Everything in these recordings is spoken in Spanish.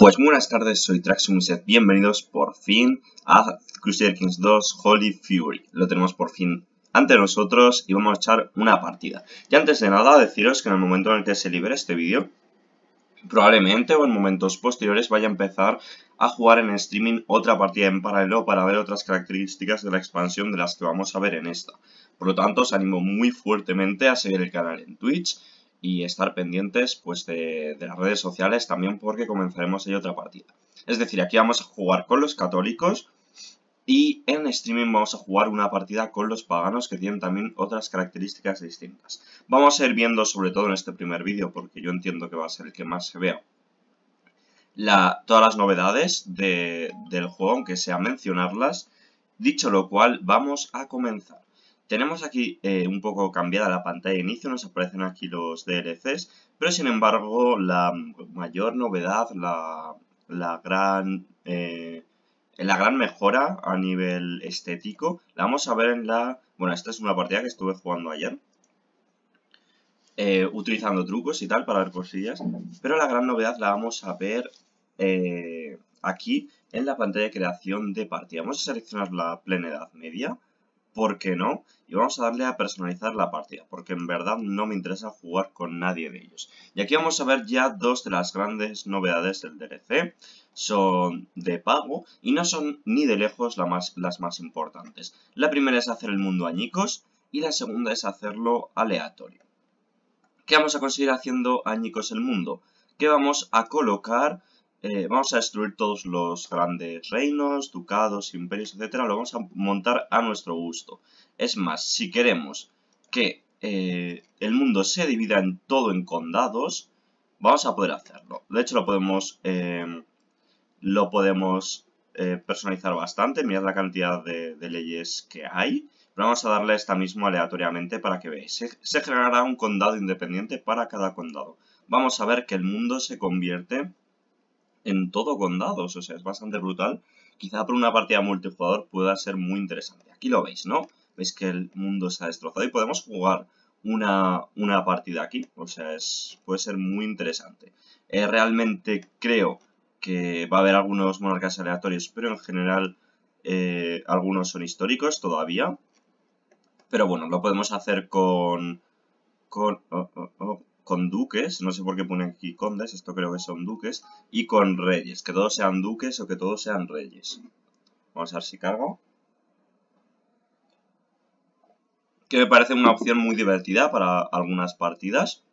Pues buenas tardes, soy Traxum bienvenidos por fin a Crusader Kings 2 Holy Fury. Lo tenemos por fin ante nosotros y vamos a echar una partida. Y antes de nada, deciros que en el momento en el que se libere este vídeo, probablemente o en momentos posteriores vaya a empezar a jugar en streaming otra partida en paralelo para ver otras características de la expansión de las que vamos a ver en esta. Por lo tanto, os animo muy fuertemente a seguir el canal en Twitch y estar pendientes pues, de, las redes sociales también porque comenzaremos ahí otra partida. Es decir, aquí vamos a jugar con los católicos y en streaming vamos a jugar una partida con los paganos que tienen también otras características distintas. Vamos a ir viendo, sobre todo en este primer vídeo, porque yo entiendo que va a ser el que más se vea, todas las novedades del juego, aunque sea mencionarlas. Dicho lo cual, vamos a comenzar. Tenemos aquí eh, un poco cambiada la pantalla de inicio, nos aparecen aquí los DLCs, pero sin embargo la mayor novedad, la, gran... Eh, la gran mejora a nivel estético la vamos a ver en la... Bueno, esta es una partida que estuve jugando ayer. Eh, utilizando trucos y tal para ver cosillas. Pero la gran novedad la vamos a ver aquí en la pantalla de creación de partida. Vamos a seleccionar la Edad media. ¿por qué no? Y vamos a darle a personalizar la partida, porque en verdad no me interesa jugar con nadie de ellos. Y aquí vamos a ver ya dos de las grandes novedades del DLC. Son de pago y no son ni de lejos las más importantes. La primera es hacer el mundo añicos y la segunda es hacerlo aleatorio. ¿Qué vamos a conseguir haciendo añicos el mundo? Que vamos a colocar eh, vamos a destruir todos los grandes reinos, ducados, imperios, etcétera. Lo vamos a montar a nuestro gusto. Es más, si queremos que eh, el mundo se divida en todo en condados, vamos a poder hacerlo. De hecho, lo podemos, eh, lo podemos personalizar bastante. Mirad la cantidad de, leyes que hay. Pero vamos a darle esta misma aleatoriamente para que veáis. se generará un condado independiente para cada condado. Vamos a ver que el mundo se convierte en todo con dados, o sea, es bastante brutal. Quizá por una partida multijugador pueda ser muy interesante. Aquí lo veis, ¿no? Veis que el mundo se ha destrozado y podemos jugar una, partida aquí, o sea, puede ser muy interesante. Eh, realmente creo que va a haber algunos monarcas aleatorios, pero en general eh, algunos son históricos todavía. Pero bueno, lo podemos hacer con... con oh, oh, oh con duques, no sé por qué ponen aquí condes, esto creo que son duques, y con reyes, que todos sean duques o que todos sean reyes. Vamos a ver si cargo. Que me parece una opción muy divertida para algunas partidas.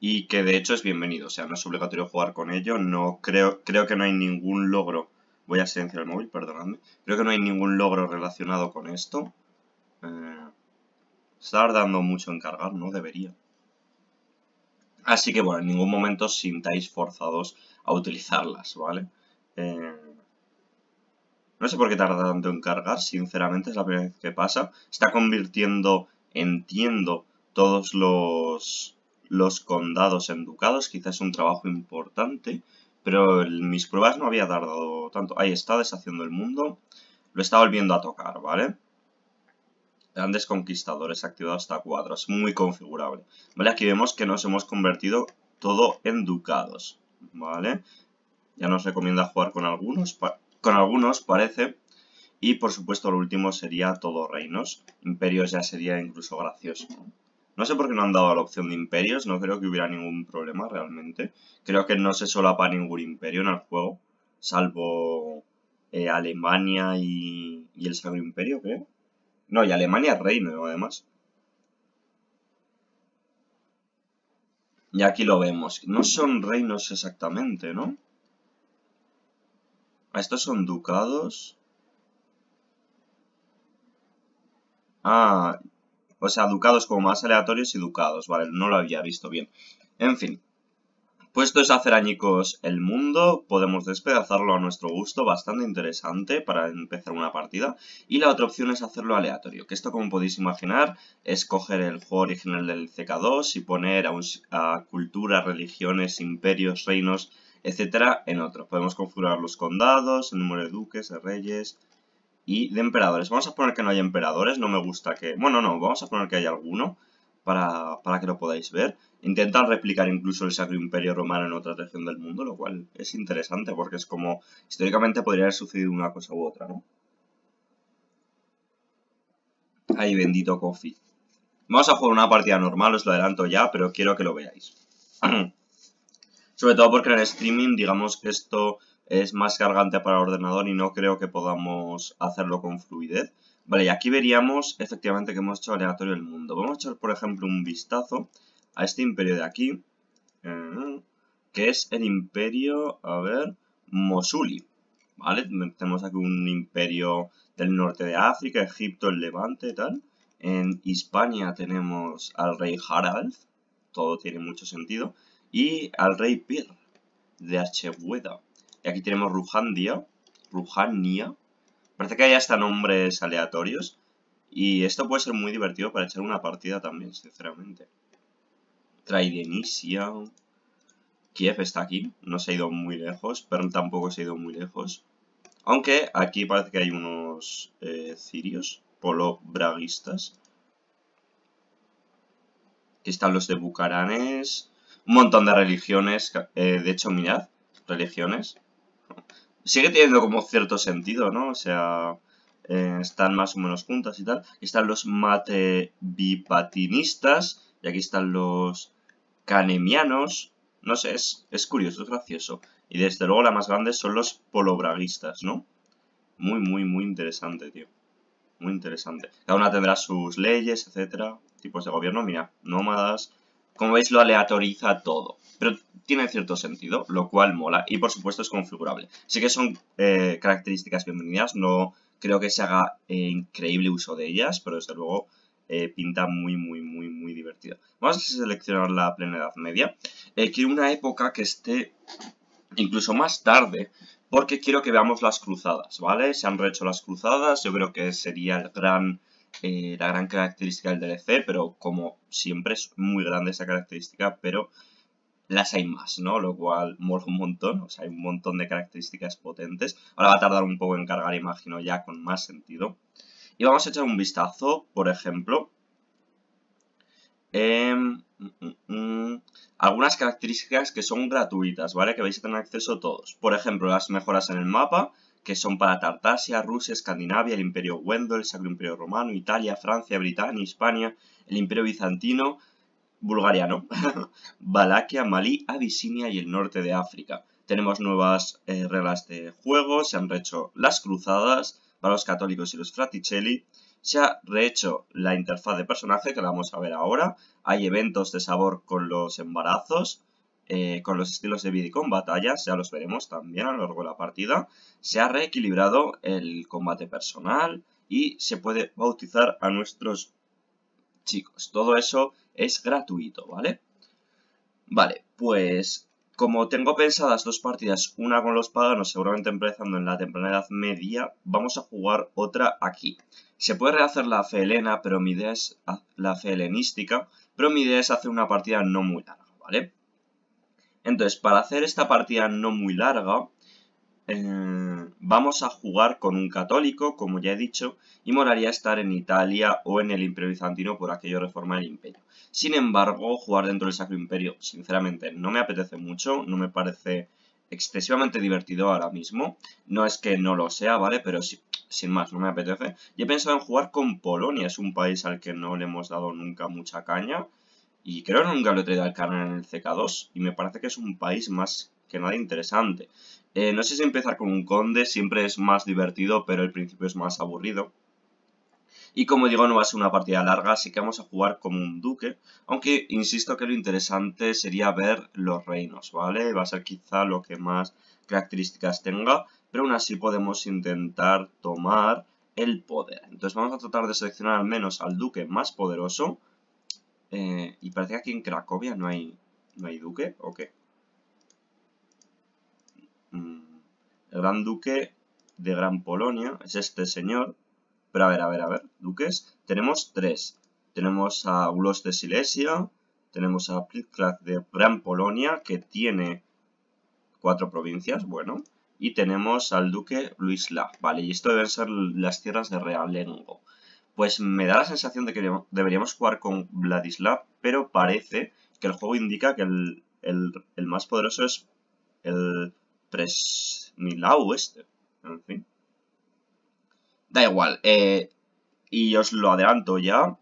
Y que de hecho es bienvenido, o sea, no es obligatorio jugar con ello, no creo, creo que no hay ningún logro. Voy a silenciar el móvil, perdonadme. Creo que no hay ningún logro relacionado con esto. Eh tardando mucho en cargar, no debería. Así que bueno, en ningún momento os sintáis forzados a utilizarlas, ¿vale? Eh, no sé por qué tarda tanto en cargar, sinceramente es la primera vez que pasa. Está convirtiendo, entiendo, todos los, los condados en ducados, quizás es un trabajo importante, pero mis pruebas no había tardado tanto. Ahí está deshaciendo el mundo, lo está volviendo a tocar, ¿vale? grandes conquistadores activados hasta cuadros, muy configurable, ¿vale? Aquí vemos que nos hemos convertido todo en ducados, ¿vale? Ya nos recomienda jugar con algunos, con algunos parece, y por supuesto lo último sería todo reinos, imperios ya sería incluso gracioso. No sé por qué no han dado la opción de imperios, no creo que hubiera ningún problema realmente. Creo que no se solapa ningún imperio en el juego, salvo eh, Alemania y, el Sacro Imperio, creo. No, y Alemania es reino, además. Y aquí lo vemos. No son reinos exactamente, ¿no? Ah, estos son ducados. Ah, o sea, ducados como más aleatorios y ducados. Vale, no lo había visto bien. En fin. Puestos a hacer añicos el mundo, podemos despedazarlo a nuestro gusto, bastante interesante para empezar una partida. Y la otra opción es hacerlo aleatorio, que esto como podéis imaginar es coger el juego original del CK2 y poner a, culturas, religiones, imperios, reinos, etcétera, en otro. Podemos configurar los condados, el número de duques, de reyes, y de emperadores. Vamos a poner que no hay emperadores, no me gusta que... Bueno, no, vamos a poner que hay alguno para, que lo podáis ver. Intentan replicar incluso el Sacro Imperio Romano en otra región del mundo, lo cual es interesante porque es como históricamente podría haber sucedido una cosa u otra, ¿no? Ay, bendito Coffee. Vamos a jugar una partida normal, os lo adelanto ya, pero quiero que lo veáis. Sobre todo porque en streaming, digamos que esto es más cargante para el ordenador y no creo que podamos hacerlo con fluidez. Vale, y aquí veríamos efectivamente que hemos hecho aleatorio el mundo. Vamos a echar, por ejemplo, un vistazo a este imperio de aquí, eh, que es el imperio, a ver, Mosuli. ¿Vale? Tenemos aquí un imperio del norte de África, Egipto, el Levante, tal. En Hispania tenemos al rey Harald, todo tiene mucho sentido, y al rey Pir de Achebueda. Y aquí tenemos Rujandia, Rujania, Parece que hay hasta nombres aleatorios. Y esto puede ser muy divertido para echar una partida también, sinceramente. Traidenicia. Kiev está aquí. No se ha ido muy lejos. pero tampoco se ha ido muy lejos. Aunque aquí parece que hay unos eh, cirios. Polo-braguistas. Aquí están los de Bucaranes. Un montón de religiones. Eh, de hecho, mirad. Religiones sigue teniendo como cierto sentido, ¿no? O sea, eh, están más o menos juntas y tal. Aquí están los mate y aquí están los canemianos. No sé, es, es curioso, es gracioso. Y desde luego la más grande son los polobraguistas, ¿no? Muy, muy, muy interesante, tío. Muy interesante. Cada una tendrá sus leyes, etcétera, tipos de gobierno. Mira, nómadas, como veis lo aleatoriza todo. Pero tiene cierto sentido, lo cual mola y por supuesto es configurable. Sí que son eh, características bienvenidas, no creo que se haga eh, increíble uso de ellas, pero desde luego eh, pinta muy, muy, muy, muy divertido. Vamos a seleccionar la plena edad media. quiero una época que esté incluso más tarde, porque quiero que veamos las cruzadas, ¿vale? Se han rehecho las cruzadas, yo creo que sería el gran eh, la gran característica del DLC, pero como siempre es muy grande esa característica, pero las hay más, ¿no? Lo cual mola un montón, o sea, hay un montón de características potentes. Ahora va a tardar un poco en cargar, imagino, ya con más sentido. Y vamos a echar un vistazo, por ejemplo, em, mm, mm, mm, algunas características que son gratuitas, ¿vale? Que vais a tener acceso todos. Por ejemplo, las mejoras en el mapa, que son para Tartasia, Rusia, Escandinavia, el Imperio Wendel, el Sacro Imperio Romano, Italia, Francia, Britania, Hispania, el Imperio Bizantino, Bulgaria no, Valaquia, Malí, Abisinia y el norte de África. Tenemos nuevas eh, reglas de juego, se han rehecho las cruzadas para los católicos y los fraticelli, se ha rehecho la interfaz de personaje que la vamos a ver ahora, hay eventos de sabor con los embarazos, eh, con los estilos de vida con batallas, ya los veremos también a lo largo de la partida, se ha reequilibrado el combate personal y se puede bautizar a nuestros chicos. Todo eso es gratuito, ¿vale? Vale, pues como tengo pensadas dos partidas, una con los paganos, seguramente empezando en la temprana edad media, vamos a jugar otra aquí. Se puede rehacer la felena, pero mi idea es la felenística, pero mi idea es hacer una partida no muy larga, ¿vale? Entonces, para hacer esta partida no muy larga, eh, vamos a jugar con un católico, como ya he dicho, y moraría estar en Italia o en el Imperio Bizantino por aquello reforma el Imperio. Sin embargo, jugar dentro del Sacro Imperio, sinceramente, no me apetece mucho, no me parece excesivamente divertido ahora mismo. No es que no lo sea, ¿vale? Pero sin más, no me apetece. Y he pensado en jugar con Polonia, es un país al que no le hemos dado nunca mucha caña. Y creo que nunca lo he traído al canal en el CK2 y me parece que es un país más que nada interesante. Eh, no sé si empezar con un conde, siempre es más divertido, pero el principio es más aburrido. Y como digo, no va a ser una partida larga, así que vamos a jugar como un duque. Aunque insisto que lo interesante sería ver los reinos, ¿vale? Va a ser quizá lo que más características tenga, pero aún así podemos intentar tomar el poder. Entonces vamos a tratar de seleccionar al menos al duque más poderoso eh, y parece que aquí en Cracovia no hay, no hay duque, ¿o qué? Mm, el gran duque de Gran Polonia es este señor. Pero a ver, a ver, a ver, duques. Tenemos tres. Tenemos a Ulos de Silesia, tenemos a Plitzklav de Gran Polonia, que tiene cuatro provincias, bueno. Y tenemos al duque Luislav, vale, y esto deben ser las tierras de Realengo. Pues me da la sensación de que deberíamos jugar con Vladislav, pero parece que el juego indica que el, más poderoso es el Presnilau este. En fin. Da igual. Eh, y os lo adelanto ya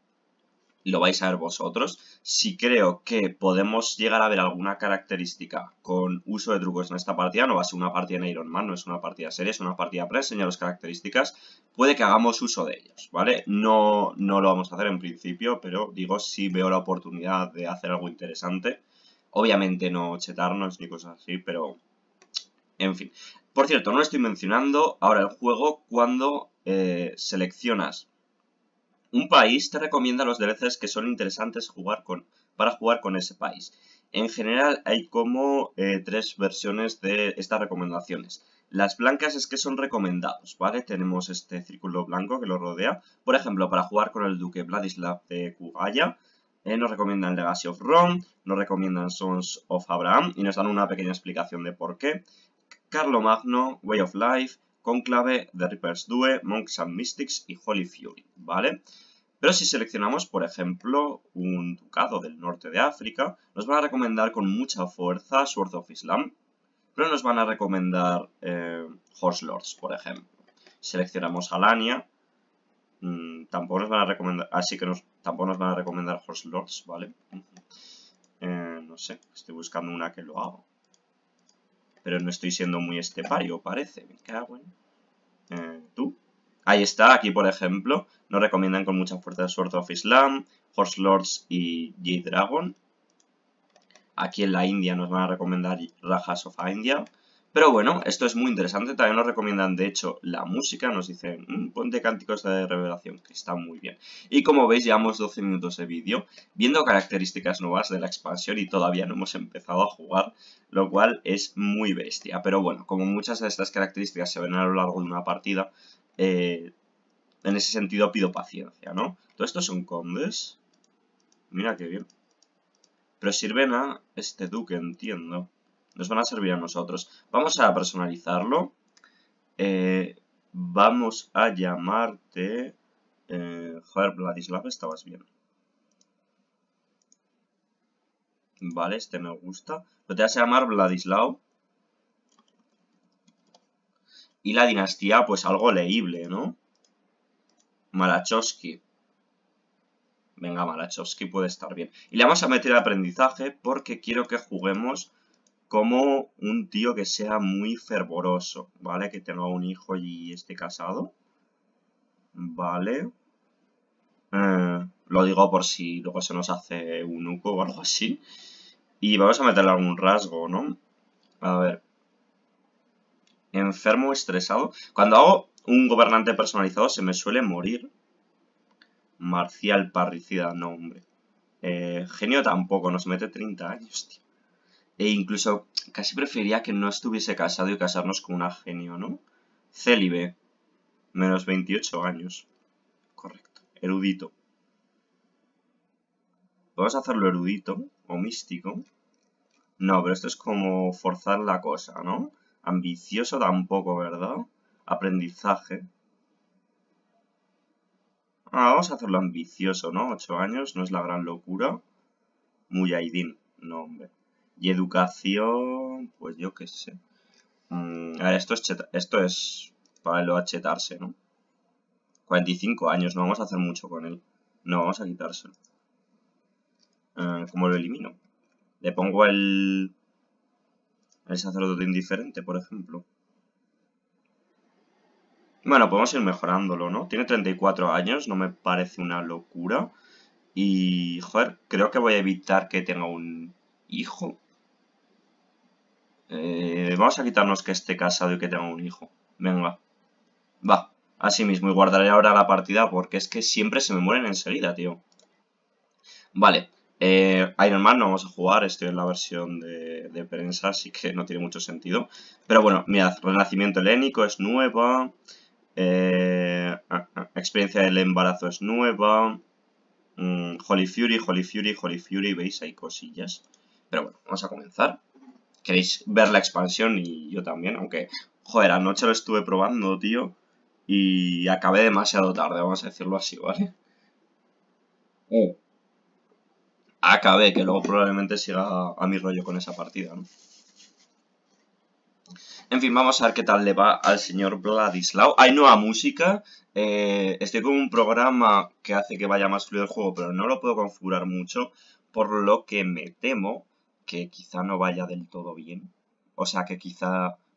lo vais a ver vosotros. Si creo que podemos llegar a ver alguna característica con uso de trucos en esta partida, no va a ser una partida en Iron Man, no es una partida serie, es una partida pre enseñaros características, puede que hagamos uso de ellos, ¿vale? No, no lo vamos a hacer en principio, pero digo, si veo la oportunidad de hacer algo interesante, obviamente no chetarnos ni cosas así, pero... En fin. Por cierto, no estoy mencionando ahora el juego cuando eh, seleccionas un país te recomienda los DLCs que son interesantes jugar con, para jugar con ese país. En general hay como eh, tres versiones de estas recomendaciones. Las blancas es que son recomendados, ¿vale? Tenemos este círculo blanco que lo rodea. Por ejemplo, para jugar con el duque Vladislav de Kugaya, eh, nos recomiendan Legacy of Rome, nos recomiendan Sons of Abraham y nos dan una pequeña explicación de por qué. Carlo Magno, Way of Life, Conclave, The Reaper's Due, Monks and Mystics y Holy Fury, ¿vale? Pero si seleccionamos, por ejemplo, un ducado del norte de África, nos van a recomendar con mucha fuerza Sword of Islam, pero nos van a recomendar eh, Horse Lords, por ejemplo. Seleccionamos Alania, mm, tampoco nos van a recomendar, así que tampoco nos van a recomendar Horse Lords, ¿vale? Eh, no sé, estoy buscando una que lo haga. Pero no estoy siendo muy estepario, parece. Me cago eh, ¿Tú? Ahí está, aquí por ejemplo, nos recomiendan con mucha fuerza Sword of Islam, Horse Lords y G-Dragon. Aquí en la India nos van a recomendar Rajas of India. Pero bueno, esto es muy interesante, también nos recomiendan de hecho la música, nos dicen un mm, ponte cánticos de revelación, que está muy bien. Y como veis llevamos 12 minutos de vídeo, viendo características nuevas de la expansión y todavía no hemos empezado a jugar, lo cual es muy bestia. Pero bueno, como muchas de estas características se ven a lo largo de una partida, eh, en ese sentido pido paciencia, ¿no? Todo esto son condes, mira qué bien. Pero sirven a este duque, entiendo nos van a servir a nosotros. Vamos a personalizarlo. Eh, vamos a llamarte... Eh, Vladislav, estabas bien. Vale, este me gusta. Lo te vas a llamar Vladislao. Y la dinastía, pues algo leíble, ¿no? Malachowski. Venga, Malachowski puede estar bien. Y le vamos a meter aprendizaje porque quiero que juguemos como un tío que sea muy fervoroso, ¿vale? Que tenga un hijo y esté casado, ¿vale? Eh, lo digo por si luego se nos hace un uco o algo así. Y vamos a meterle algún rasgo, ¿no? A ver. Enfermo, estresado. Cuando hago un gobernante personalizado se me suele morir. Marcial, parricida, no, hombre. Eh, genio tampoco, nos mete 30 años, tío. E incluso casi prefería que no estuviese casado y casarnos con una genio, ¿no? Célibe. Menos 28 años. Correcto. Erudito. Vamos a hacerlo erudito o místico. No, pero esto es como forzar la cosa, ¿no? Ambicioso tampoco, ¿verdad? Aprendizaje. Ah, vamos a hacerlo ambicioso, ¿no? Ocho años, no es la gran locura. Muyaidín. No, hombre. Y educación, pues yo qué sé. Mm, a ver, esto es, esto es para lo achetarse ¿no? 45 años, no vamos a hacer mucho con él. No, vamos a quitárselo. Eh, ¿Cómo lo elimino? Le pongo el... El sacerdote indiferente, por ejemplo. Bueno, podemos ir mejorándolo, ¿no? Tiene 34 años, no me parece una locura. Y, joder, creo que voy a evitar que tenga un hijo. Eh, vamos a quitarnos que esté casado y que tenga un hijo. Venga. Va. Así mismo. Y guardaré ahora la partida porque es que siempre se me mueren enseguida, tío. Vale. Eh, Iron Man no vamos a jugar, estoy en la versión de, prensa, así que no tiene mucho sentido. Pero bueno, mirad, Renacimiento helénico es nueva, eh, ah, ah, Experiencia del embarazo es nueva, mm, Holy Fury, Holy Fury, Holy Fury, veis, hay cosillas. Pero bueno, vamos a comenzar queréis ver la expansión y yo también, aunque, joder, anoche lo estuve probando, tío, y acabé demasiado tarde, vamos a decirlo así, ¿vale? Eh. Acabé, que luego probablemente siga a, mi rollo con esa partida, ¿no? En fin, vamos a ver qué tal le va al señor Vladislao. Hay nueva música. Eh, estoy con un programa que hace que vaya más fluido el juego, pero no lo puedo configurar mucho. Por lo que me temo que quizá no vaya del todo bien. O sea, que quizá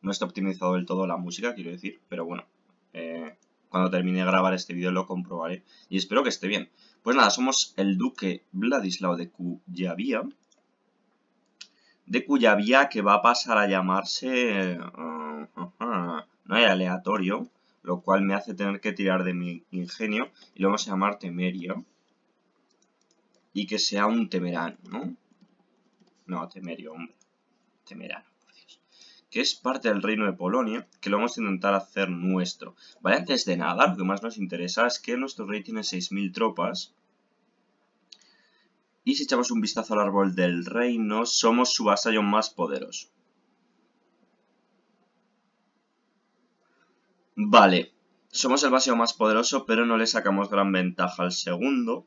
no esté optimizado del todo la música, quiero decir, pero bueno. Eh, cuando termine de grabar este vídeo lo comprobaré y espero que esté bien. Pues nada, somos el duque Vladislao de Cuyavia, de cuya que va a pasar a llamarse... Eh, no hay aleatorio, lo cual me hace tener que tirar de mi ingenio y lo vamos a llamar temerio. Y que sea un temerán, ¿no? No, Temerio, hombre. Temerano, por Dios. Que es parte del reino de Polonia, que lo vamos a intentar hacer nuestro. Vale, antes de nada, lo que más nos interesa es que nuestro rey tiene 6.000 tropas. Y si echamos un vistazo al árbol del reino, somos su vasallo más poderoso. Vale, somos el vasallo más poderoso, pero no le sacamos gran ventaja al segundo,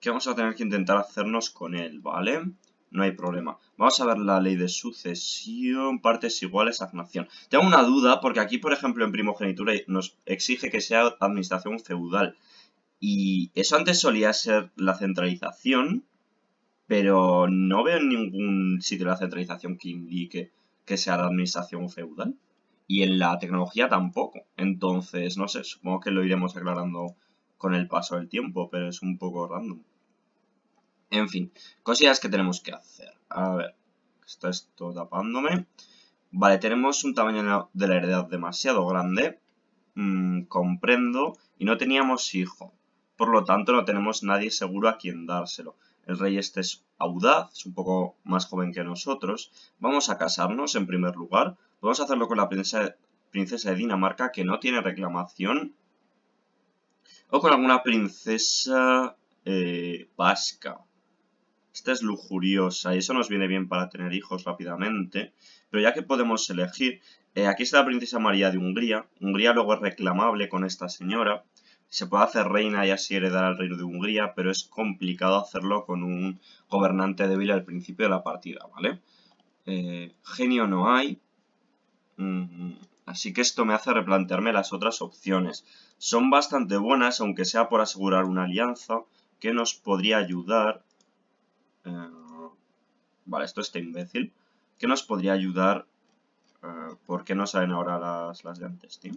que vamos a tener que intentar hacernos con él, ¿vale? No hay problema. Vamos a ver la ley de sucesión, partes iguales, nación. Tengo una duda porque aquí, por ejemplo, en primogenitura nos exige que sea administración feudal. Y eso antes solía ser la centralización, pero no veo en ningún sitio de la centralización que indique que sea la administración feudal. Y en la tecnología tampoco. Entonces, no sé, supongo que lo iremos aclarando con el paso del tiempo, pero es un poco random. En fin, cosillas que tenemos que hacer. A ver, está esto tapándome. Vale, tenemos un tamaño de la heredad demasiado grande. Mm, comprendo. Y no teníamos hijo. Por lo tanto, no tenemos nadie seguro a quien dárselo. El rey este es audaz, es un poco más joven que nosotros. Vamos a casarnos en primer lugar. Vamos a hacerlo con la princesa, princesa de Dinamarca que no tiene reclamación. O con alguna princesa eh, vasca. Esta es lujuriosa y eso nos viene bien para tener hijos rápidamente. Pero ya que podemos elegir, eh, aquí está la princesa María de Hungría. Hungría luego es reclamable con esta señora. Se puede hacer reina y así heredar al reino de Hungría, pero es complicado hacerlo con un gobernante débil al principio de la partida, ¿vale? Eh, genio no hay. Mm, así que esto me hace replantearme las otras opciones. Son bastante buenas, aunque sea por asegurar una alianza que nos podría ayudar eh, vale, esto está imbécil. ¿Qué nos podría ayudar? Eh, ¿Por qué no salen ahora las, las de antes, tío?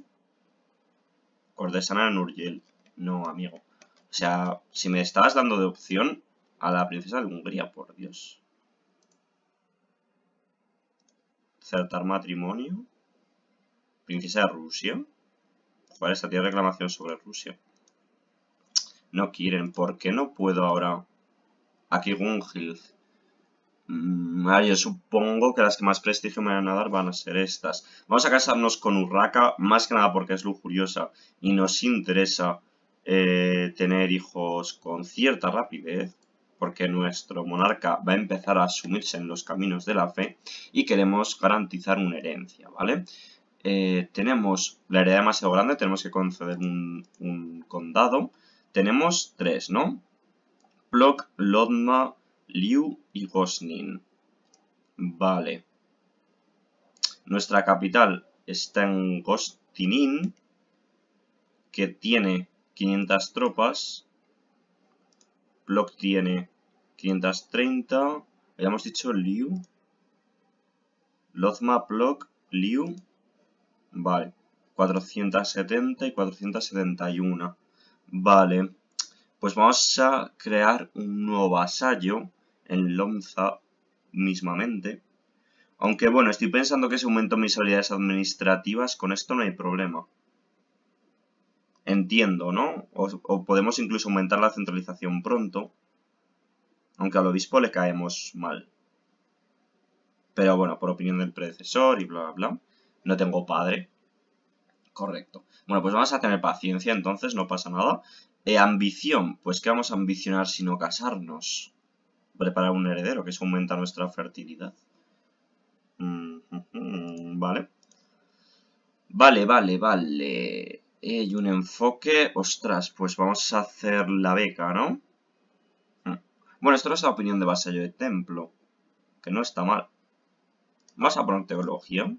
Cordesana Nurgel. No, amigo. O sea, si me estabas dando de opción a la princesa de Hungría, por Dios. Certar matrimonio. Princesa de Rusia. Vale, esta tiene reclamación sobre Rusia. No quieren. ¿Por qué no puedo ahora Aquí Gungil. Mm, yo supongo que las que más prestigio me van a dar van a ser estas. Vamos a casarnos con Urraca, más que nada porque es lujuriosa y nos interesa eh, tener hijos con cierta rapidez, porque nuestro monarca va a empezar a asumirse en los caminos de la fe y queremos garantizar una herencia, ¿vale? Eh, tenemos la heredad demasiado grande, tenemos que conceder un condado. Tenemos tres, ¿no? Block, Lodma, Liu y Gosnin. Vale. Nuestra capital está en Gostinin, que tiene 500 tropas. Block tiene 530. Habíamos dicho Liu. Lodma, Block, Liu. Vale. 470 y 471. Vale. Pues vamos a crear un nuevo vasallo en Lonza mismamente. Aunque bueno, estoy pensando que si aumento mis habilidades administrativas, con esto no hay problema. Entiendo, ¿no? o podemos incluso aumentar la centralización pronto. Aunque al obispo le caemos mal. Pero bueno, por opinión del predecesor y bla, bla, bla. No tengo padre. Correcto. Bueno, pues vamos a tener paciencia, entonces no pasa nada ambición, pues que vamos a ambicionar si no casarnos? Preparar un heredero, que eso aumenta nuestra fertilidad. Mm, vale. Vale, vale, vale. Eh, y un enfoque, ostras, pues vamos a hacer la beca, ¿no? Mm. Bueno, esto no es la opinión de vasallo de templo, que no está mal. Vamos a poner teología.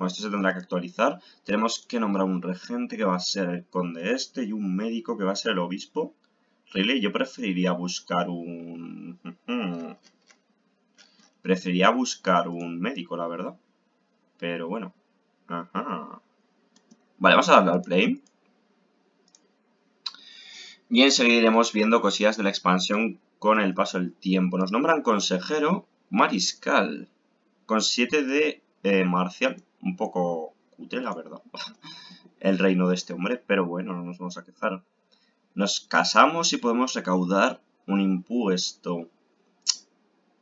Bueno, este se tendrá que actualizar. Tenemos que nombrar un regente que va a ser el conde este y un médico que va a ser el obispo. Really, yo preferiría buscar un... preferiría buscar un médico, la verdad. Pero bueno. Vale, vamos a darle al play. Y enseguida viendo cosillas de la expansión con el paso del tiempo. Nos nombran consejero mariscal con 7 de eh, marcial un poco cutre, la verdad, el reino de este hombre, pero bueno, no nos vamos a quejar. Nos casamos y podemos recaudar un impuesto.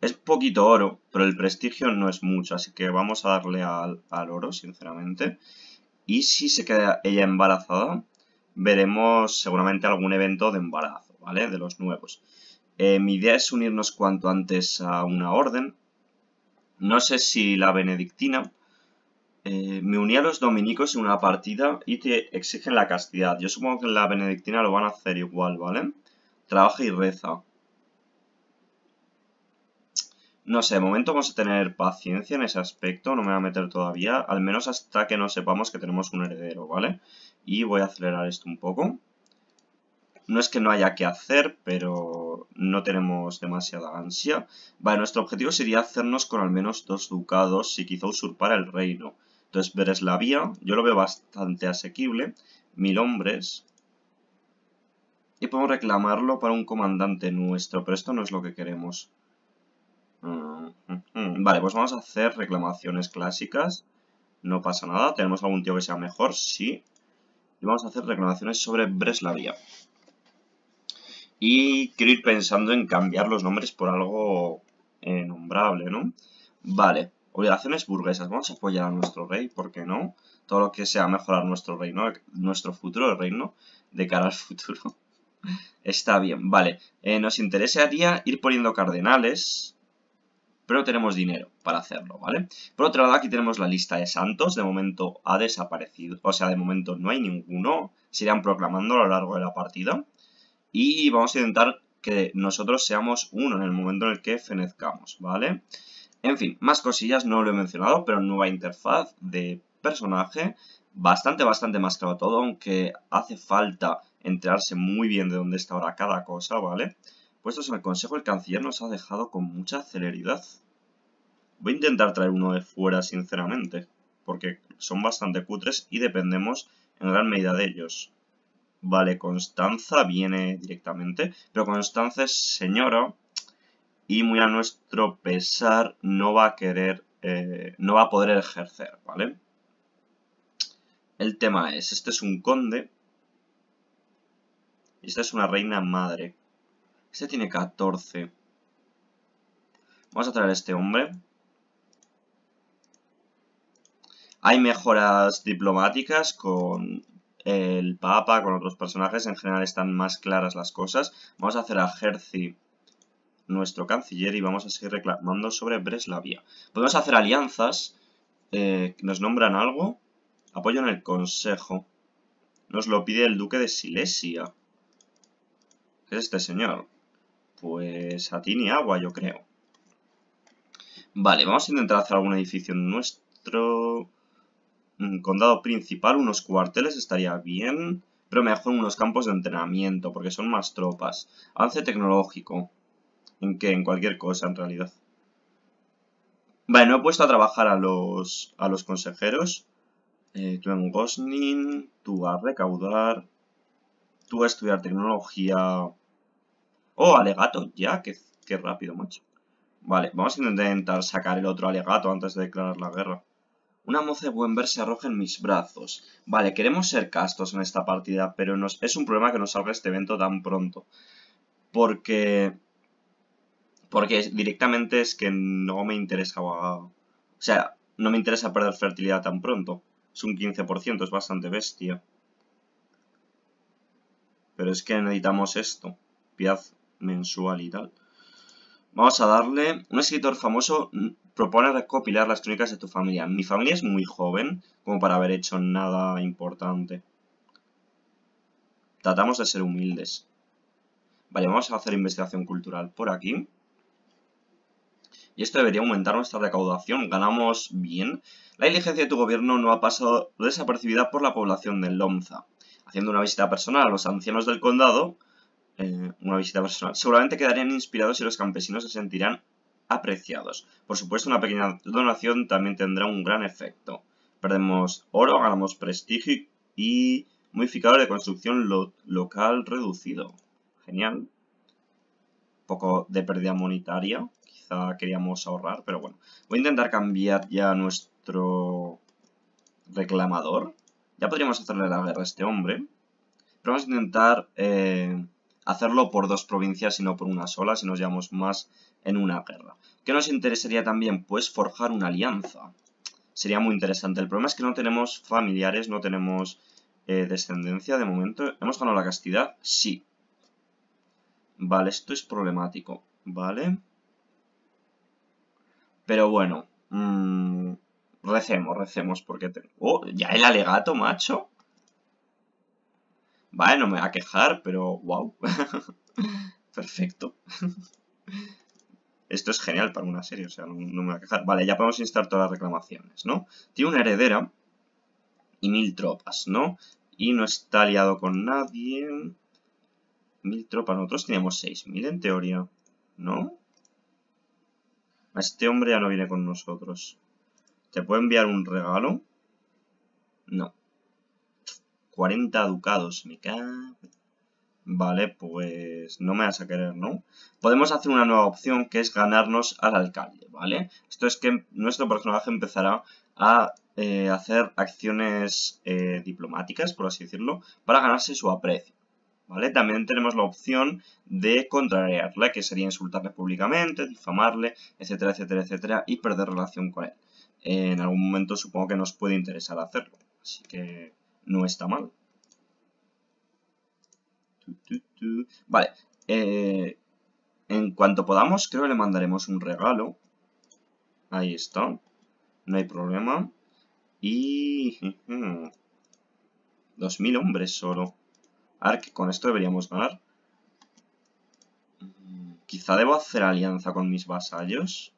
Es poquito oro, pero el prestigio no es mucho, así que vamos a darle al, al oro, sinceramente. Y si se queda ella embarazada, veremos seguramente algún evento de embarazo, ¿vale? De los nuevos. Eh, mi idea es unirnos cuanto antes a una orden. No sé si la benedictina, eh, me uní a los dominicos en una partida y te exigen la castidad. Yo supongo que en la benedictina lo van a hacer igual, ¿vale? Trabaja y reza. No sé, de momento vamos a tener paciencia en ese aspecto, no me voy a meter todavía, al menos hasta que no sepamos que tenemos un heredero, ¿vale? Y voy a acelerar esto un poco. No es que no haya que hacer, pero no tenemos demasiada ansia. Vale, nuestro objetivo sería hacernos con al menos dos ducados Si quizá usurpar el reino. Entonces, Breslavia, yo lo veo bastante asequible. Mil hombres. Y podemos reclamarlo para un comandante nuestro, pero esto no es lo que queremos. Mm, mm, mm. Vale, pues vamos a hacer reclamaciones clásicas. No pasa nada. ¿Tenemos algún tío que sea mejor? Sí. Y vamos a hacer reclamaciones sobre Breslavia. Y quiero ir pensando en cambiar los nombres por algo eh, nombrable, ¿no? Vale. Obligaciones burguesas. Vamos a apoyar a nuestro rey, ¿por qué no? Todo lo que sea mejorar nuestro reino, nuestro futuro el reino, de cara al futuro. Está bien, vale. Eh, nos interesaría ir poniendo cardenales, pero tenemos dinero para hacerlo, ¿vale? Por otro lado, aquí tenemos la lista de santos. De momento ha desaparecido, o sea, de momento no hay ninguno. Se irán proclamando a lo largo de la partida. Y vamos a intentar que nosotros seamos uno en el momento en el que fenezcamos, ¿vale? vale en fin, más cosillas, no lo he mencionado, pero nueva interfaz de personaje, bastante, bastante más claro todo, aunque hace falta enterarse muy bien de dónde está ahora cada cosa, ¿vale? Puestos en el consejo, el canciller nos ha dejado con mucha celeridad. Voy a intentar traer uno de fuera, sinceramente, porque son bastante cutres y dependemos en gran medida de ellos. Vale, Constanza viene directamente, pero Constanza es señora, y muy a nuestro pesar no va a querer, eh, no va a poder ejercer, ¿vale? El tema es, este es un conde y esta es una reina madre. Este tiene 14. Vamos a traer a este hombre. Hay mejoras diplomáticas con el Papa, con otros personajes. En general están más claras las cosas. Vamos a hacer a Jersey nuestro canciller y vamos a seguir reclamando sobre Breslavia. Podemos hacer alianzas, eh, nos nombran algo, apoyo en el consejo. Nos lo pide el duque de Silesia. ¿Qué es este señor? Pues a ti ni agua, yo creo. Vale, vamos a intentar hacer algún edificio en nuestro mm, condado principal. Unos cuarteles estaría bien, pero mejor unos campos de entrenamiento, porque son más tropas. Avance tecnológico en que en cualquier cosa en realidad. Vale, no he puesto a trabajar a los, a los consejeros. Eh, tú en Gosnin, tú a recaudar, tú a estudiar tecnología... ¡Oh, alegato! Ya, qué, rápido, macho. Vale, vamos a intentar sacar el otro alegato antes de declarar la guerra. Una moza de buen ver se arroja en mis brazos. Vale, queremos ser castos en esta partida, pero nos, es un problema que nos salga este evento tan pronto. Porque porque directamente es que no me interesa. O sea, no me interesa perder fertilidad tan pronto. Es un 15%, es bastante bestia. Pero es que necesitamos esto. Piedad mensual y tal. Vamos a darle... Un escritor famoso propone recopilar las crónicas de tu familia. Mi familia es muy joven como para haber hecho nada importante. Tratamos de ser humildes. Vale, vamos a hacer investigación cultural por aquí y esto debería aumentar nuestra recaudación. Ganamos bien. La diligencia de tu gobierno no ha pasado desapercibida por la población de Lomza. Haciendo una visita personal a los ancianos del condado, eh, una visita personal, seguramente quedarían inspirados y los campesinos se sentirán apreciados. Por supuesto, una pequeña donación también tendrá un gran efecto. Perdemos oro, ganamos prestigio y modificador de construcción local reducido. Genial. Un poco de pérdida monetaria queríamos ahorrar, pero bueno. Voy a intentar cambiar ya nuestro reclamador. Ya podríamos hacerle la guerra a este hombre. Pero vamos a intentar eh, hacerlo por dos provincias y no por una sola, si nos llevamos más en una guerra. ¿Qué nos interesaría también? Pues forjar una alianza. Sería muy interesante. El problema es que no tenemos familiares, no tenemos eh, descendencia de momento. ¿Hemos ganado la castidad? Sí. Vale, esto es problemático. Vale. Pero bueno, mm, recemos, recemos porque tengo... ¡Oh! Ya el alegato, macho. Vale, no me va a quejar, pero wow. Perfecto. Esto es genial para una serie, o sea, no, me voy a quejar. Vale, ya podemos instar todas las reclamaciones, ¿no? Tiene una heredera y mil tropas, ¿no? Y no está aliado con nadie. Mil tropas, nosotros teníamos seis mil en teoría, ¿no? este hombre ya no viene con nosotros. ¿Te puedo enviar un regalo? No. 40 ducados, me cae. Vale, pues no me vas a querer, ¿no? Podemos hacer una nueva opción que es ganarnos al alcalde, ¿vale? Esto es que nuestro personaje empezará a eh, hacer acciones eh, diplomáticas, por así decirlo, para ganarse su aprecio. ¿vale? También tenemos la opción de contrariarle, que sería insultarle públicamente, difamarle, etcétera, etcétera, etcétera, y perder relación con él. En algún momento supongo que nos puede interesar hacerlo, así que no está mal. Vale, eh, en cuanto podamos creo que le mandaremos un regalo. Ahí está, no hay problema. Y... 2.000 hombres solo. A que con esto deberíamos ganar. Mm, quizá debo hacer alianza con mis vasallos.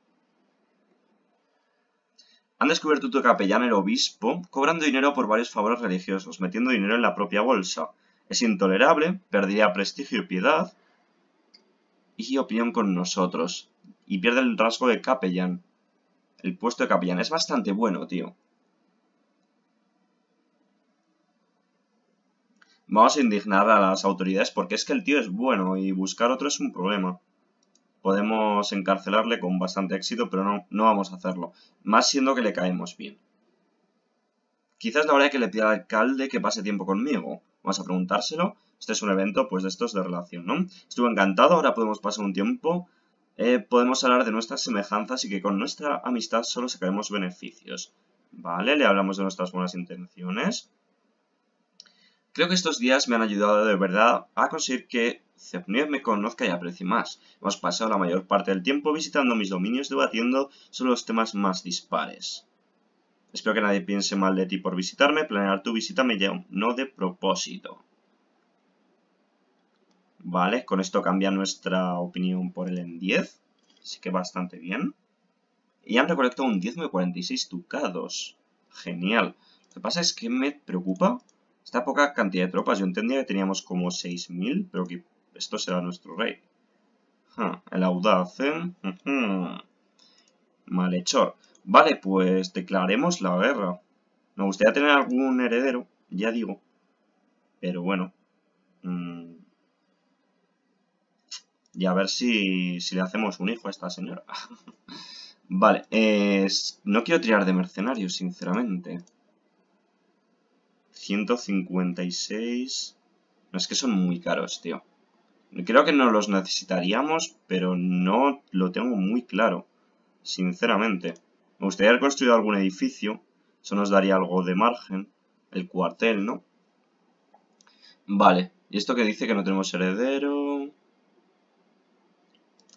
Han descubierto tu capellán, el obispo, cobrando dinero por varios favores religiosos, metiendo dinero en la propia bolsa. Es intolerable, perdería prestigio y piedad y opinión con nosotros. Y pierde el rasgo de capellán. El puesto de capellán es bastante bueno, tío. Vamos a indignar a las autoridades porque es que el tío es bueno y buscar otro es un problema. Podemos encarcelarle con bastante éxito, pero no, no vamos a hacerlo. Más siendo que le caemos bien. Quizás la hora que le pida al alcalde que pase tiempo conmigo. Vamos a preguntárselo. Este es un evento, pues, de estos de relación, ¿no? Estuvo encantado, ahora podemos pasar un tiempo. Eh, podemos hablar de nuestras semejanzas y que con nuestra amistad solo sacaremos beneficios. Vale, le hablamos de nuestras buenas intenciones. Creo que estos días me han ayudado de verdad a conseguir que Zepnir me conozca y aprecie más. Hemos pasado la mayor parte del tiempo visitando mis dominios debatiendo sobre los temas más dispares. Espero que nadie piense mal de ti por visitarme, planear tu visita me lleva no de propósito. Vale, con esto cambia nuestra opinión por el en 10, así que bastante bien. Y han recolectado un 10 de 46 ducados. Genial. Lo que pasa es que me preocupa esta poca cantidad de tropas, yo entendía que teníamos como 6.000, pero que esto será nuestro rey. el audaz, Malhechor. Vale, pues declaremos la guerra. Me gustaría tener algún heredero, ya digo. Pero bueno. Mm. y a ver si, si, le hacemos un hijo a esta señora. vale, no quiero tirar de mercenarios, sinceramente. 156... No, es que son muy caros, tío. Creo que no los necesitaríamos, pero no lo tengo muy claro, sinceramente. Me gustaría haber construido algún edificio, eso nos daría algo de margen. El cuartel, ¿no? Vale, y esto que dice que no tenemos heredero...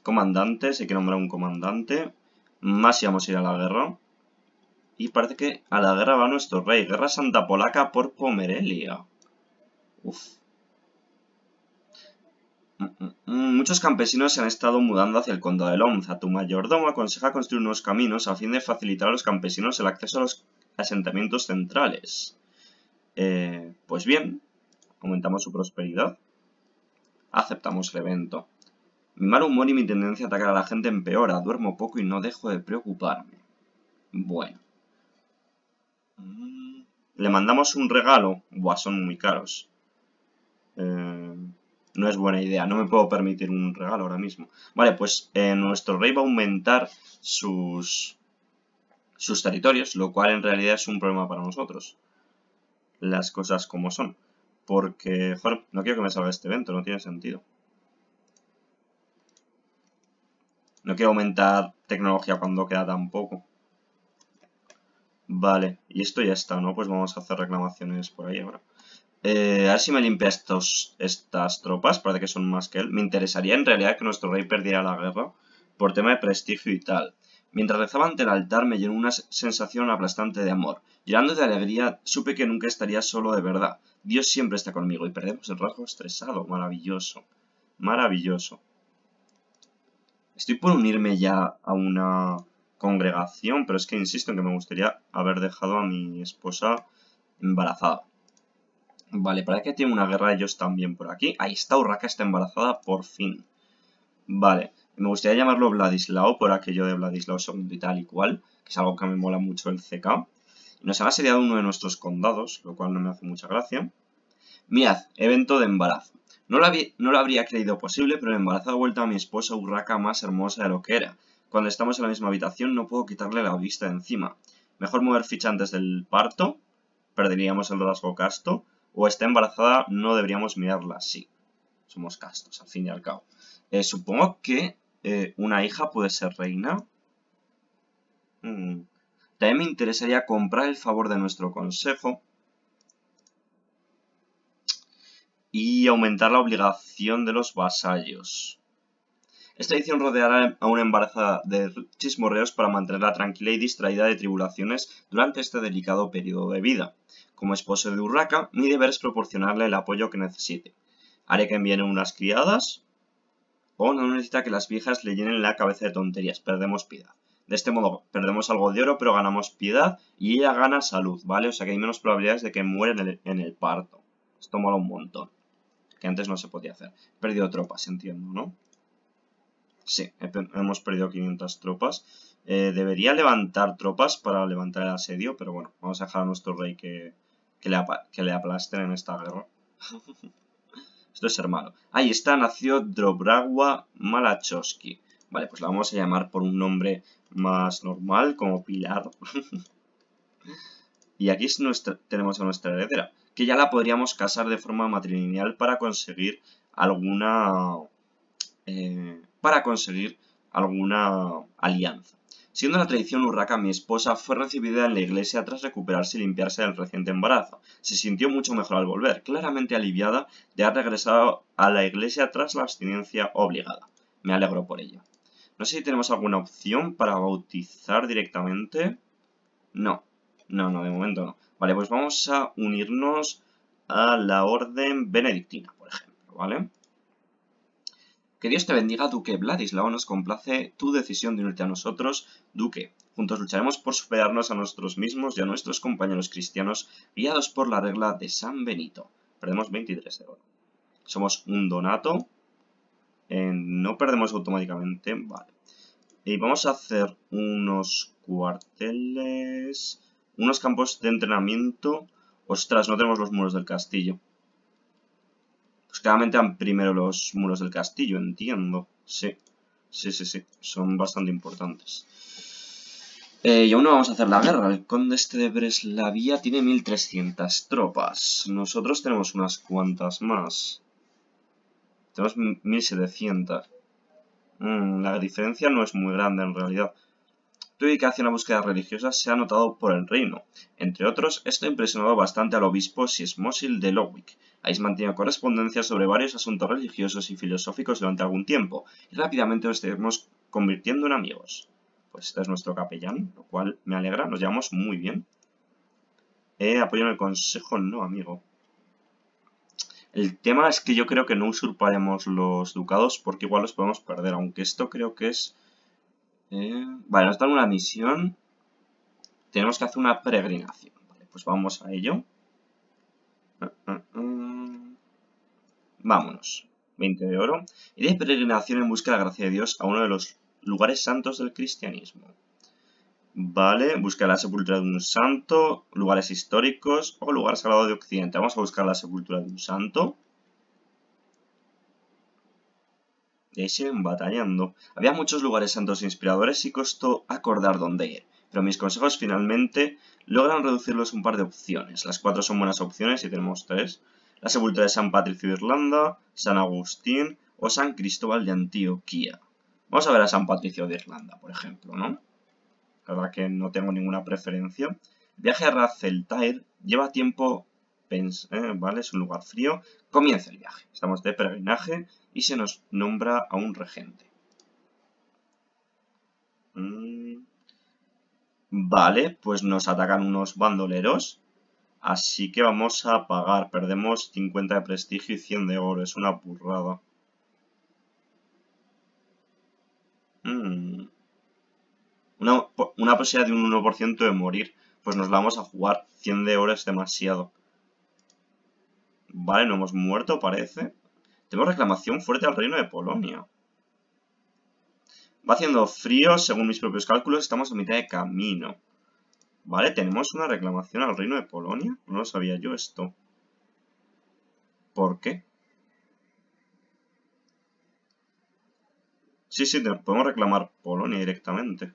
Comandante, se hay que nombrar un comandante. Más si vamos a ir a la guerra. Y parece que a la guerra va nuestro rey. Guerra Santa Polaca por Pomerelia. Uf. Mm, mm, mm. Muchos campesinos se han estado mudando hacia el condado de Lonza. Tu mayordomo aconseja construir unos caminos a fin de facilitar a los campesinos el acceso a los asentamientos centrales. Eh, pues bien, aumentamos su prosperidad. Aceptamos el evento. Mi mal humor y mi tendencia a atacar a la gente empeora. Duermo poco y no dejo de preocuparme. Bueno. Le mandamos un regalo. Buah, son muy caros. Eh, no es buena idea. No me puedo permitir un regalo ahora mismo. Vale, pues eh, nuestro rey va a aumentar sus, sus territorios, lo cual en realidad es un problema para nosotros. Las cosas como son. Porque, no quiero que me salga este evento, no tiene sentido. No quiero aumentar tecnología cuando queda tan poco. Vale, y esto ya está, ¿no? Pues vamos a hacer reclamaciones por ahí ahora. Eh, a ver si me limpia estas tropas, parece que son más que él. Me interesaría en realidad que nuestro rey perdiera la guerra por tema de prestigio y tal. Mientras rezaba ante el altar me llenó una sensación aplastante de amor. Llorando de alegría, supe que nunca estaría solo de verdad. Dios siempre está conmigo y perdemos el rasgo estresado. Maravilloso. Maravilloso. Estoy por unirme ya a una congregación, pero es que insisto en que me gustaría haber dejado a mi esposa embarazada. Vale, parece que tiene una guerra ellos también por aquí. Ahí está, Urraca está embarazada, por fin. Vale, me gustaría llamarlo Vladislao por aquello de Vladislao II y tal y cual, que es algo que me mola mucho el CK. Nos han asediado uno de nuestros condados, lo cual no me hace mucha gracia. Mirad, evento de embarazo. No lo, no lo habría creído posible, pero el embarazo ha vuelto a mi esposa Urraca más hermosa de lo que era cuando estamos en la misma habitación no puedo quitarle la vista de encima. Mejor mover ficha antes del parto, perderíamos el rasgo casto, o está embarazada, no deberíamos mirarla así. Somos castos, al fin y al cabo. Eh, supongo que eh, una hija puede ser reina. Mm. También me interesaría comprar el favor de nuestro consejo. Y aumentar la obligación de los vasallos. Esta edición rodeará a una embarazada de chismorreos para mantenerla tranquila y distraída de tribulaciones durante este delicado periodo de vida. Como esposo de Urraca, mi deber es proporcionarle el apoyo que necesite. Haré que envíen unas criadas, o no necesita que las viejas le llenen la cabeza de tonterías, perdemos piedad. De este modo, perdemos algo de oro, pero ganamos piedad y ella gana salud, ¿vale? O sea que hay menos probabilidades de que muera en el, parto. Esto mola un montón, que antes no se podía hacer. Perdió perdido tropas, entiendo, ¿no? Sí, hemos perdido 500 tropas. Eh, debería levantar tropas para levantar el asedio, pero bueno, vamos a dejar a nuestro rey que, le, aplasten en esta guerra. Esto es hermano Ahí está, nació Drobragua Malachowski. Vale, pues la vamos a llamar por un nombre más normal, como Pilar. y aquí tenemos a nuestra heredera, que ya la podríamos casar de forma matrilineal para conseguir alguna... Eh, para conseguir alguna alianza. Siendo la tradición urraca, mi esposa fue recibida en la iglesia tras recuperarse y limpiarse del reciente embarazo. Se sintió mucho mejor al volver, claramente aliviada de haber regresado a la iglesia tras la abstinencia obligada. Me alegro por ello. No sé si tenemos alguna opción para bautizar directamente. No, no, no, de momento no. Vale, pues vamos a unirnos a la orden benedictina, por ejemplo, ¿vale? Que Dios te bendiga, Duque Vladislao. Nos complace tu decisión de unirte a nosotros, Duque. Juntos lucharemos por superarnos a nosotros mismos y a nuestros compañeros cristianos, guiados por la regla de San Benito. Perdemos 23 de oro. Somos un donato. Eh, no perdemos automáticamente. Vale. Y vamos a hacer unos cuarteles, unos campos de entrenamiento. Ostras, no tenemos los muros del castillo. Pues claramente han primero los muros del castillo, entiendo. Sí, sí, sí, sí. Son bastante importantes. Eh, y aún no vamos a hacer la guerra. El conde este de Breslavia tiene 1300 tropas. Nosotros tenemos unas cuantas más. Tenemos 1700. Mm, la diferencia no es muy grande en realidad que hacen la búsqueda religiosa se ha notado por el reino. Entre otros, esto ha impresionado bastante al obispo Siesmosil de Lowick. Habéis mantenido correspondencia sobre varios asuntos religiosos y filosóficos durante algún tiempo, y rápidamente nos estaremos convirtiendo en amigos. Pues este es nuestro capellán, lo cual me alegra, nos llevamos muy bien. Eh, apoyo en el consejo, no, amigo. El tema es que yo creo que no usurparemos los ducados porque igual los podemos perder, aunque esto creo que es eh, vale, nos dan una misión. Tenemos que hacer una peregrinación. Vale, pues vamos a ello. Ah, ah, ah. Vámonos. 20 de oro. Y de peregrinación en busca de la gracia de Dios a uno de los lugares santos del cristianismo. Vale, busca la sepultura de un santo, lugares históricos o lugar sagrado de Occidente. Vamos a buscar la sepultura de un santo. y eh, ahí siguen batallando. Había muchos lugares santos inspiradores y costó acordar dónde ir, pero mis consejos finalmente logran reducirlos un par de opciones. Las cuatro son buenas opciones y tenemos tres. La sepultura de San Patricio de Irlanda, San Agustín o San Cristóbal de Antioquía. Vamos a ver a San Patricio de Irlanda, por ejemplo, ¿no? La verdad que no tengo ninguna preferencia. viaje a Razeltair lleva tiempo eh, ¿vale? Es un lugar frío. Comienza el viaje. Estamos de peregrinaje y se nos nombra a un regente. Mm, vale, pues nos atacan unos bandoleros. Así que vamos a pagar. Perdemos 50 de prestigio y 100 de oro. Es una burrada. Mm. Una, una posibilidad de un 1% de morir. Pues nos la vamos a jugar. 100 de oro es demasiado. Vale, no hemos muerto, parece. Tenemos reclamación fuerte al reino de Polonia. Va haciendo frío, según mis propios cálculos, estamos a mitad de camino. Vale, tenemos una reclamación al reino de Polonia. No lo sabía yo esto. ¿Por qué? Sí, sí, podemos reclamar Polonia directamente.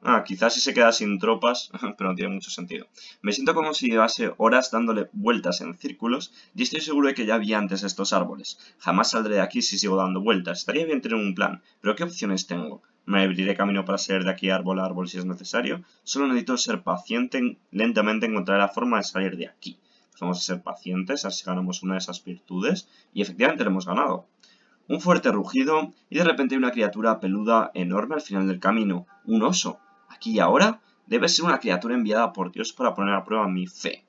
Ah, quizás si se queda sin tropas, pero no tiene mucho sentido. Me siento como si llevase horas dándole vueltas en círculos y estoy seguro de que ya vi antes estos árboles. Jamás saldré de aquí si sigo dando vueltas. Estaría bien tener un plan, pero ¿qué opciones tengo? Me abriré camino para salir de aquí árbol a árbol si es necesario. Solo necesito ser paciente lentamente encontrar la forma de salir de aquí. Pues vamos a ser pacientes, así ganamos una de esas virtudes y efectivamente lo hemos ganado. Un fuerte rugido y de repente hay una criatura peluda enorme al final del camino. Un oso aquí ahora, debe ser una criatura enviada por Dios para poner a prueba mi fe.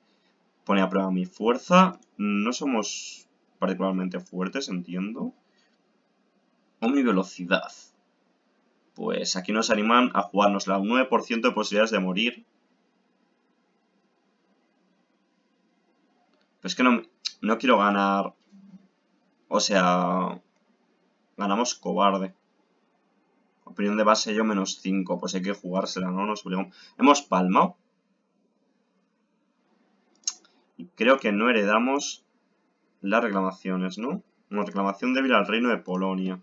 Pone a prueba mi fuerza. No somos particularmente fuertes, entiendo. O mi velocidad. Pues aquí nos animan a jugarnos la 9% de posibilidades de morir. Pues que no quiero ganar... O sea... Ganamos cobarde. Opinión de base yo menos 5. Pues hay que jugársela, ¿no? Nos obligamos. Hemos palmado. Y creo que no heredamos las reclamaciones, ¿no? Una reclamación débil al reino de Polonia.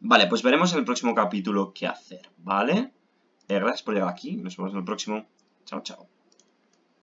Vale, pues veremos en el próximo capítulo qué hacer, ¿vale? Eh, gracias por llegar aquí. Nos vemos en el próximo. Chao, chao.